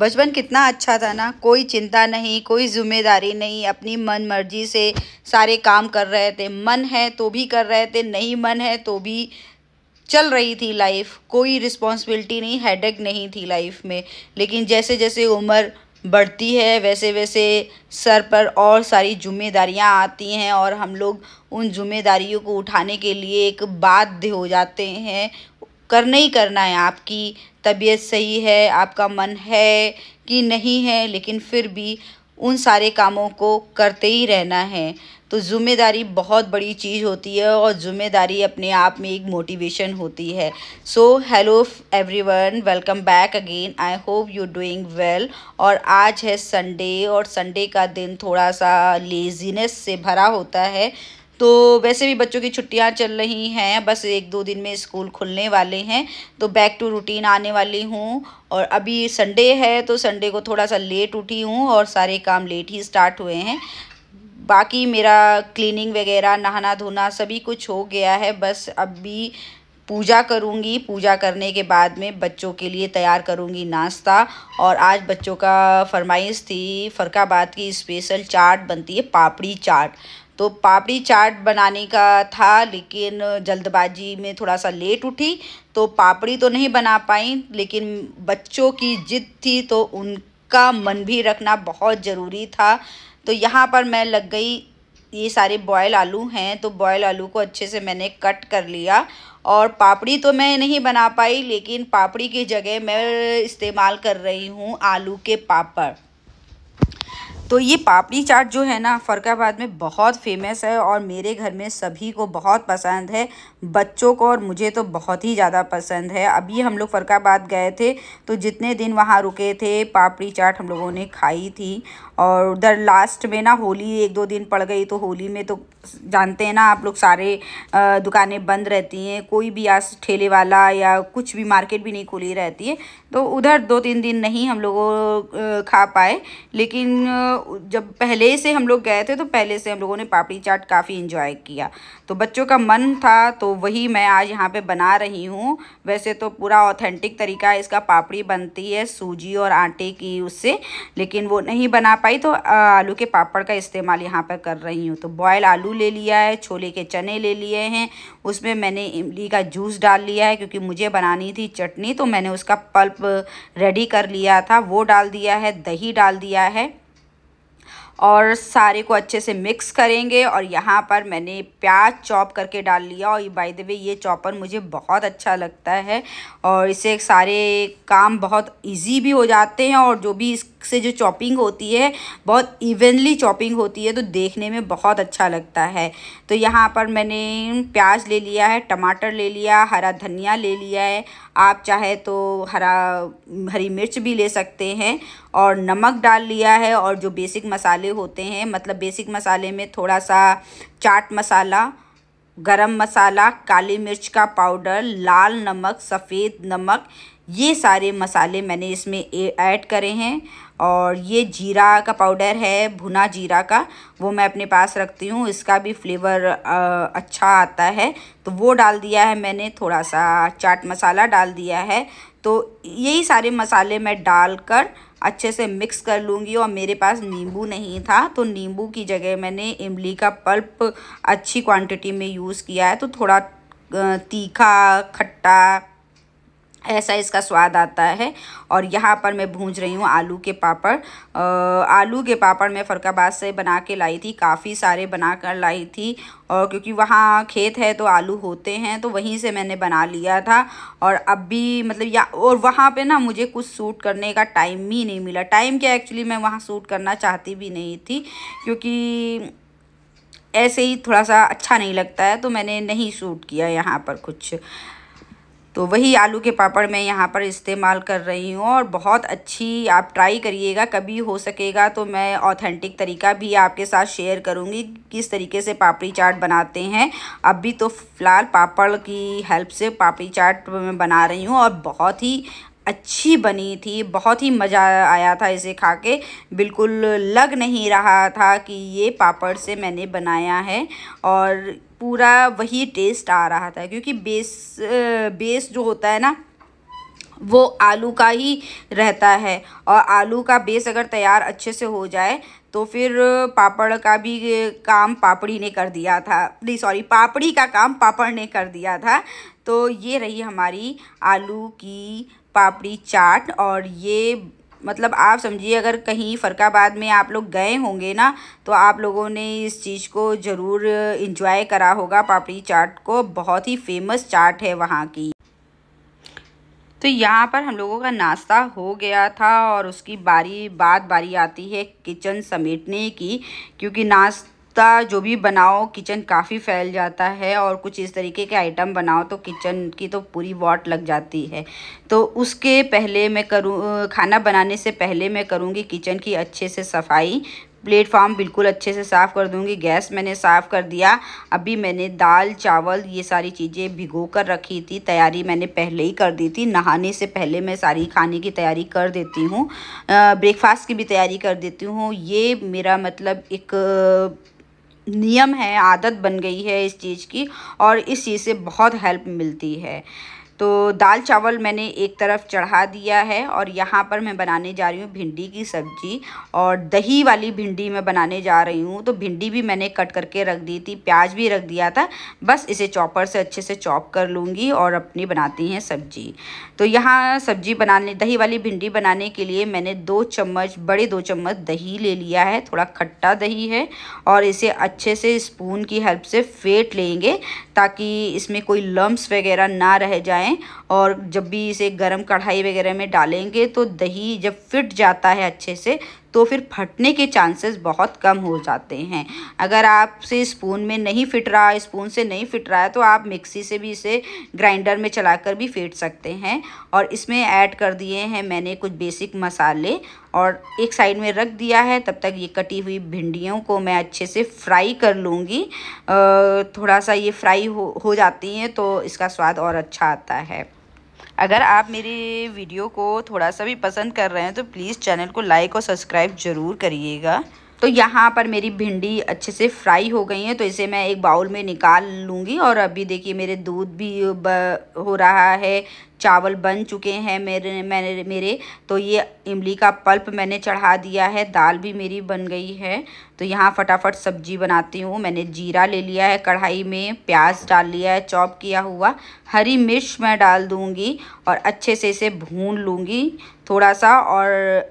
बचपन कितना अच्छा था ना कोई चिंता नहीं कोई जिम्मेदारी नहीं अपनी मन मर्जी से सारे काम कर रहे थे मन है तो भी कर रहे थे नहीं मन है तो भी चल रही थी लाइफ कोई रिस्पॉन्सिबिलिटी नहीं हेडेक नहीं थी लाइफ में लेकिन जैसे जैसे उम्र बढ़ती है वैसे वैसे सर पर और सारी जिम्मेदारियां आती हैं और हम लोग उन जिम्मेदारियों को उठाने के लिए एक बाध्य हो जाते हैं करना ही करना है आपकी तबीयत सही है आपका मन है कि नहीं है लेकिन फिर भी उन सारे कामों को करते ही रहना है तो ज़िम्मेदारी बहुत बड़ी चीज़ होती है और ज़िम्मेदारी अपने आप में एक मोटिवेशन होती है so hello everyone welcome back again I hope you doing well और आज है संडे और संडे का दिन थोड़ा सा लेजीनेस से भरा होता है तो वैसे भी बच्चों की छुट्टियां चल रही हैं बस एक दो दिन में स्कूल खुलने वाले हैं तो बैक टू रूटीन आने वाली हूँ और अभी संडे है तो संडे को थोड़ा सा लेट उठी हूँ और सारे काम लेट ही स्टार्ट हुए हैं बाकी मेरा क्लीनिंग वगैरह नहाना धोना सभी कुछ हो गया है बस अभी पूजा करूँगी पूजा करने के बाद में बच्चों के लिए तैयार करूँगी नाश्ता और आज बच्चों का फरमाइश थी फ़रकाबाद की स्पेशल चाट बनती है पापड़ी चाट तो पापड़ी चाट बनाने का था लेकिन जल्दबाजी में थोड़ा सा लेट उठी तो पापड़ी तो नहीं बना पाई लेकिन बच्चों की जिद थी तो उनका मन भी रखना बहुत ज़रूरी था तो यहाँ पर मैं लग गई ये सारे बॉयल आलू हैं तो बॉयल आलू को अच्छे से मैंने कट कर लिया और पापड़ी तो मैं नहीं बना पाई लेकिन पापड़ी की जगह मैं इस्तेमाल कर रही हूँ आलू के पापड़ तो ये पापड़ी चाट जो है ना फरकाबाद में बहुत फेमस है और मेरे घर में सभी को बहुत पसंद है बच्चों को और मुझे तो बहुत ही ज़्यादा पसंद है अभी हम लोग फरकाबाद गए थे तो जितने दिन वहाँ रुके थे पापड़ी चाट हम लोगों ने खाई थी और उधर लास्ट में ना होली एक दो दिन पड़ गई तो होली में तो जानते हैं ना आप लोग सारे दुकानें बंद रहती हैं कोई भी आज ठेले वाला या कुछ भी मार्केट भी नहीं खुली रहती है तो उधर दो तीन दिन नहीं हम लोगों खा पाए लेकिन जब पहले से हम लोग गए थे तो पहले से हम लोगों ने पापड़ी चाट काफ़ी इंजॉय किया तो बच्चों का मन था तो वही मैं आज यहाँ पर बना रही हूँ वैसे तो पूरा ऑथेंटिक तरीका इसका पापड़ी बनती है सूजी और आटे की उससे लेकिन वो नहीं बना पाई पाई तो आलू के पापड़ का इस्तेमाल यहाँ पर कर रही हूँ तो बॉयल आलू ले लिया है छोले के चने ले लिए हैं उसमें मैंने इमली का जूस डाल लिया है क्योंकि मुझे बनानी थी चटनी तो मैंने उसका पल्प रेडी कर लिया था वो डाल दिया है दही डाल दिया है और सारे को अच्छे से मिक्स करेंगे और यहाँ पर मैंने प्याज चॉप करके डाल लिया और बाय द वे ये चॉपर मुझे बहुत अच्छा लगता है और इसे सारे काम बहुत इजी भी हो जाते हैं और जो भी इस से जो चॉपिंग होती है बहुत इवनली चॉपिंग होती है तो देखने में बहुत अच्छा लगता है तो यहाँ पर मैंने प्याज ले लिया है टमाटर ले लिया हरा धनिया ले लिया है आप चाहे तो हरा हरी मिर्च भी ले सकते हैं और नमक डाल लिया है और जो बेसिक मसाले होते हैं मतलब बेसिक मसाले में थोड़ा सा चाट मसाला गरम मसाला काली मिर्च का पाउडर लाल नमक सफ़ेद नमक ये सारे मसाले मैंने इसमें ऐड करे हैं और ये जीरा का पाउडर है भुना जीरा का वो मैं अपने पास रखती हूँ इसका भी फ्लेवर अच्छा आता है तो वो डाल दिया है मैंने थोड़ा सा चाट मसाला डाल दिया है तो यही सारे मसाले मैं डाल कर अच्छे से मिक्स कर लूँगी और मेरे पास नींबू नहीं था तो नींबू की जगह मैंने इमली का पल्प अच्छी क्वांटिटी में यूज़ किया है तो थोड़ा तीखा खट्टा ऐसा इसका स्वाद आता है और यहाँ पर मैं भूंज रही हूँ आलू के पापड़ आ, आलू के पापड़ मैं फरकाबाद से बना के लाई थी काफ़ी सारे बना कर लाई थी और क्योंकि वहाँ खेत है तो आलू होते हैं तो वहीं से मैंने बना लिया था और अब भी मतलब या और वहाँ पे ना मुझे कुछ सूट करने का टाइम ही नहीं मिला टाइम क्या एक्चुअली मैं वहाँ सूट करना चाहती भी नहीं थी क्योंकि ऐसे ही थोड़ा सा अच्छा नहीं लगता है तो मैंने नहीं सूट किया यहाँ पर कुछ तो वही आलू के पापड़ मैं यहाँ पर इस्तेमाल कर रही हूँ और बहुत अच्छी आप ट्राई करिएगा कभी हो सकेगा तो मैं ऑथेंटिक तरीका भी आपके साथ शेयर करूँगी किस तरीके से पापड़ी चाट बनाते हैं अब भी तो फ़िलहाल पापड़ की हेल्प से पापड़ी चाट मैं बना रही हूँ और बहुत ही अच्छी बनी थी बहुत ही मज़ा आया था इसे खा के बिल्कुल लग नहीं रहा था कि ये पापड़ से मैंने बनाया है और पूरा वही टेस्ट आ रहा था क्योंकि बेस बेस जो होता है ना वो आलू का ही रहता है और आलू का बेस अगर तैयार अच्छे से हो जाए तो फिर पापड़ का भी काम पापड़ी ने कर दिया था नहीं सॉरी पापड़ी का काम पापड़ ने कर दिया था तो ये रही हमारी आलू की पापड़ी चाट और ये मतलब आप समझिए अगर कहीं फ़रकाबाद में आप लोग गए होंगे ना तो आप लोगों ने इस चीज़ को ज़रूर इंजॉय करा होगा पापड़ी चाट को बहुत ही फेमस चाट है वहाँ की तो यहाँ पर हम लोगों का नाश्ता हो गया था और उसकी बारी बाद बारी आती है किचन समेटने की क्योंकि नाश्ता नाश्ता जो भी बनाओ किचन काफ़ी फैल जाता है और कुछ इस तरीके के आइटम बनाओ तो किचन की तो पूरी वॉट लग जाती है तो उसके पहले मैं करूँ खाना बनाने से पहले मैं करूँगी किचन की अच्छे से सफाई प्लेटफार्म बिल्कुल अच्छे से साफ़ कर दूंगी गैस मैंने साफ़ कर दिया अभी मैंने दाल चावल ये सारी चीज़ें भिगो कर रखी थी तैयारी मैंने पहले ही कर दी थी नहाने से पहले मैं सारी खाने की तैयारी कर देती हूँ ब्रेकफास्ट की भी तैयारी कर देती हूँ ये मेरा मतलब एक नियम है आदत बन गई है इस चीज़ की और इस चीज़ से बहुत हेल्प मिलती है तो दाल चावल मैंने एक तरफ चढ़ा दिया है और यहाँ पर मैं बनाने जा रही हूँ भिंडी की सब्ज़ी और दही वाली भिंडी मैं बनाने जा रही हूँ तो भिंडी भी मैंने कट करके रख दी थी प्याज भी रख दिया था बस इसे चॉपर से अच्छे से चॉप कर लूँगी और अपनी बनाती हैं सब्जी तो यहाँ सब्जी बनाने दही वाली भिंडी बनाने के लिए मैंने दो चम्मच बड़े दो चम्मच दही ले लिया है थोड़ा खट्टा दही है और इसे अच्छे से स्पून की हेल्प से फेंट लेंगे ताकि इसमें कोई लम्ब्स वगैरह ना रह जाएं और जब भी इसे गर्म कढ़ाई वगैरह में डालेंगे तो दही जब फिट जाता है अच्छे से तो फिर फटने के चांसेस बहुत कम हो जाते हैं अगर आपसे स्पून में नहीं फिट रहा स्पून से नहीं फिट रहा है तो आप मिक्सी से भी इसे ग्राइंडर में चलाकर भी फेंट सकते हैं और इसमें ऐड कर दिए हैं मैंने कुछ बेसिक मसाले और एक साइड में रख दिया है तब तक ये कटी हुई भिंडियों को मैं अच्छे से फ्राई कर लूँगी थोड़ा सा ये फ्राई हो हो जाती हैं तो इसका स्वाद और अच्छा आता है अगर आप मेरे वीडियो को थोड़ा सा भी पसंद कर रहे हैं तो प्लीज़ चैनल को लाइक और सब्सक्राइब ज़रूर करिएगा तो यहाँ पर मेरी भिंडी अच्छे से फ्राई हो गई है तो इसे मैं एक बाउल में निकाल लूँगी और अभी देखिए मेरे दूध भी हो रहा है चावल बन चुके हैं मेरे मैंने मेरे तो ये इमली का पल्प मैंने चढ़ा दिया है दाल भी मेरी बन गई है तो यहाँ फटाफट सब्जी बनाती हूँ मैंने जीरा ले लिया है कढ़ाई में प्याज डाल लिया है चॉप किया हुआ हरी मिर्च मैं डाल दूँगी और अच्छे से इसे भून लूँगी थोड़ा सा और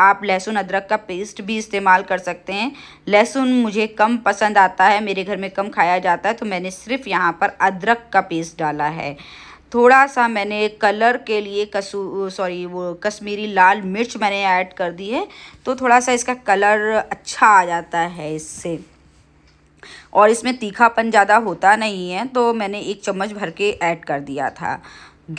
आप लहसुन अदरक का पेस्ट भी इस्तेमाल कर सकते हैं लहसुन मुझे कम पसंद आता है मेरे घर में कम खाया जाता है तो मैंने सिर्फ यहाँ पर अदरक का पेस्ट डाला है थोड़ा सा मैंने कलर के लिए कसू सॉरी वो कश्मीरी लाल मिर्च मैंने ऐड कर दी है तो थोड़ा सा इसका कलर अच्छा आ जाता है इससे और इसमें तीखापन ज़्यादा होता नहीं है तो मैंने एक चम्मच भर के ऐड कर दिया था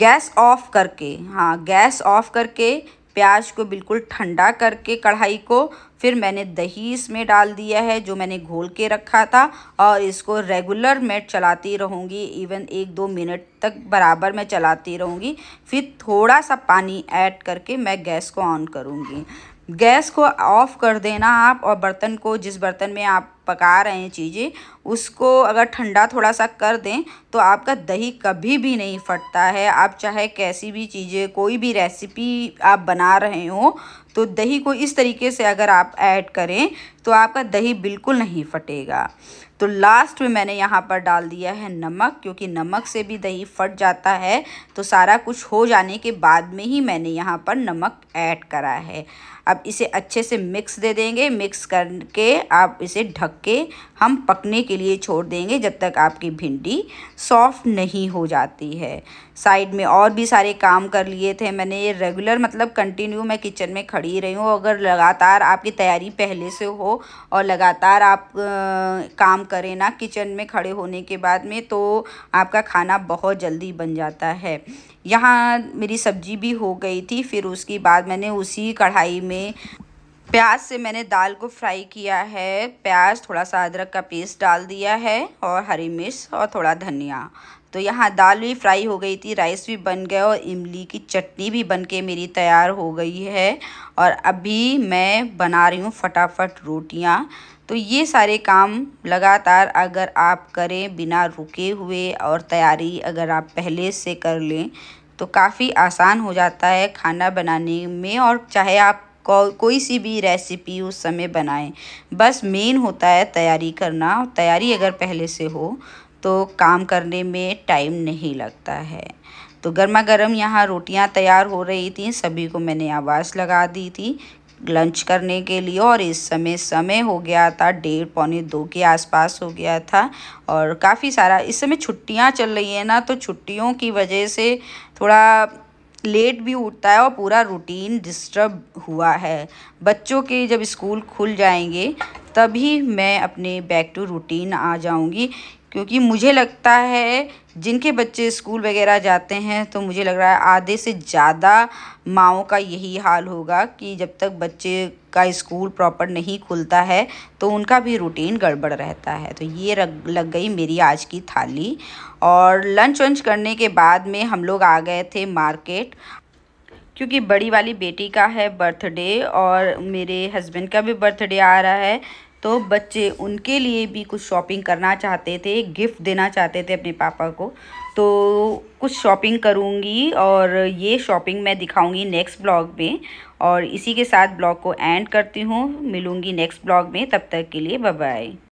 गैस ऑफ करके हाँ गैस ऑफ करके प्याज को बिल्कुल ठंडा करके कढ़ाई को फिर मैंने दही इसमें डाल दिया है जो मैंने घोल के रखा था और इसको रेगुलर मैं चलाती रहूँगी इवन एक दो मिनट तक बराबर मैं चलाती रहूँगी फिर थोड़ा सा पानी ऐड करके मैं गैस को ऑन करूँगी गैस को ऑफ़ कर देना आप और बर्तन को जिस बर्तन में आप पका रहे हैं चीज़ें उसको अगर ठंडा थोड़ा सा कर दें तो आपका दही कभी भी नहीं फटता है आप चाहे कैसी भी चीज़ें कोई भी रेसिपी आप बना रहे हो तो दही को इस तरीके से अगर आप ऐड करें तो आपका दही बिल्कुल नहीं फटेगा तो लास्ट में मैंने यहाँ पर डाल दिया है नमक क्योंकि नमक से भी दही फट जाता है तो सारा कुछ हो जाने के बाद में ही मैंने यहाँ पर नमक ऐड करा है अब इसे अच्छे से मिक्स दे देंगे मिक्स करके आप इसे ढक के हम पकने के लिए छोड़ देंगे जब तक आपकी भिंडी सॉफ्ट नहीं हो जाती है साइड में और भी सारे काम कर लिए थे मैंने ये रेगुलर मतलब कंटिन्यू मैं किचन में खड़ी रही हूँ अगर लगातार आपकी तैयारी पहले से हो और लगातार आप आ, काम करें ना किचन में खड़े होने के बाद में तो आपका खाना बहुत जल्दी बन जाता है यहाँ मेरी सब्जी भी हो गई थी फिर उसके बाद मैंने उसी कढ़ाई में प्याज से मैंने दाल को फ्राई किया है प्याज थोड़ा सा अदरक का पेस्ट डाल दिया है और हरी मिर्च और थोड़ा धनिया तो यहाँ दाल भी फ्राई हो गई थी राइस भी बन गया और इमली की चटनी भी बन के मेरी तैयार हो गई है और अभी मैं बना रही हूँ फटाफट रोटियाँ तो ये सारे काम लगातार अगर आप करें बिना रुके हुए और तैयारी अगर आप पहले से कर लें तो काफ़ी आसान हो जाता है खाना बनाने में और चाहे आप को, कोई सी भी रेसिपी उस समय बनाएं बस मेन होता है तैयारी करना तैयारी अगर पहले से हो तो काम करने में टाइम नहीं लगता है तो गर्मा गर्म यहाँ रोटियाँ तैयार हो रही थी सभी को मैंने आवाज़ लगा दी थी लंच करने के लिए और इस समय समय हो गया था डेढ़ पौने दो के आसपास हो गया था और काफ़ी सारा इस समय छुट्टियां चल रही है ना तो छुट्टियों की वजह से थोड़ा लेट भी उठता है और पूरा रूटीन डिस्टर्ब हुआ है बच्चों के जब स्कूल खुल जाएंगे तभी मैं अपने बैक टू रूटीन आ जाऊँगी क्योंकि मुझे लगता है जिनके बच्चे स्कूल वगैरह जाते हैं तो मुझे लग रहा है आधे से ज़्यादा माओ का यही हाल होगा कि जब तक बच्चे का स्कूल प्रॉपर नहीं खुलता है तो उनका भी रूटीन गड़बड़ रहता है तो ये रग, लग गई मेरी आज की थाली और लंच वंच करने के बाद में हम लोग आ गए थे मार्केट क्योंकि बड़ी वाली बेटी का है बर्थडे और मेरे हस्बैंड का भी बर्थडे आ रहा है तो बच्चे उनके लिए भी कुछ शॉपिंग करना चाहते थे गिफ्ट देना चाहते थे अपने पापा को तो कुछ शॉपिंग करूँगी और ये शॉपिंग मैं दिखाऊँगी नेक्स्ट ब्लॉग में और इसी के साथ ब्लॉग को एंड करती हूँ मिलूँगी नेक्स्ट ब्लॉग में तब तक के लिए बाय